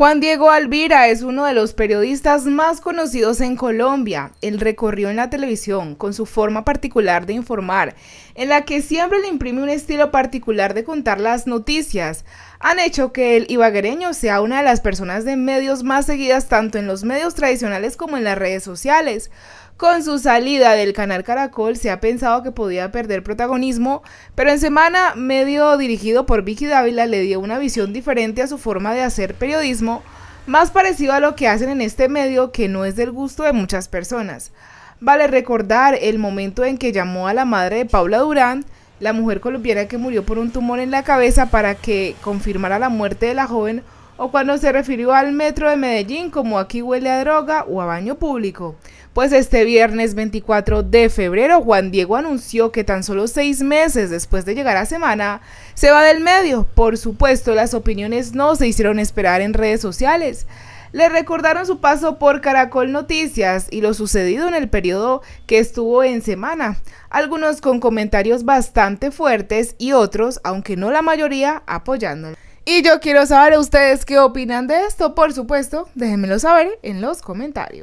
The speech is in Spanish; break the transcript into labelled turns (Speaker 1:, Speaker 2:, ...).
Speaker 1: Juan Diego Alvira es uno de los periodistas más conocidos en Colombia. Él recorrió en la televisión con su forma particular de informar, en la que siempre le imprime un estilo particular de contar las noticias han hecho que el ibaguereño sea una de las personas de medios más seguidas tanto en los medios tradicionales como en las redes sociales. Con su salida del canal Caracol se ha pensado que podía perder protagonismo, pero en Semana, medio dirigido por Vicky Dávila, le dio una visión diferente a su forma de hacer periodismo, más parecido a lo que hacen en este medio que no es del gusto de muchas personas. Vale recordar el momento en que llamó a la madre de Paula Durán, la mujer colombiana que murió por un tumor en la cabeza para que confirmara la muerte de la joven o cuando se refirió al metro de Medellín como aquí huele a droga o a baño público. Pues este viernes 24 de febrero Juan Diego anunció que tan solo seis meses después de llegar a semana se va del medio. Por supuesto las opiniones no se hicieron esperar en redes sociales le recordaron su paso por Caracol Noticias y lo sucedido en el periodo que estuvo en semana, algunos con comentarios bastante fuertes y otros, aunque no la mayoría, apoyándolo. Y yo quiero saber ustedes qué opinan de esto, por supuesto, déjenmelo saber en los comentarios.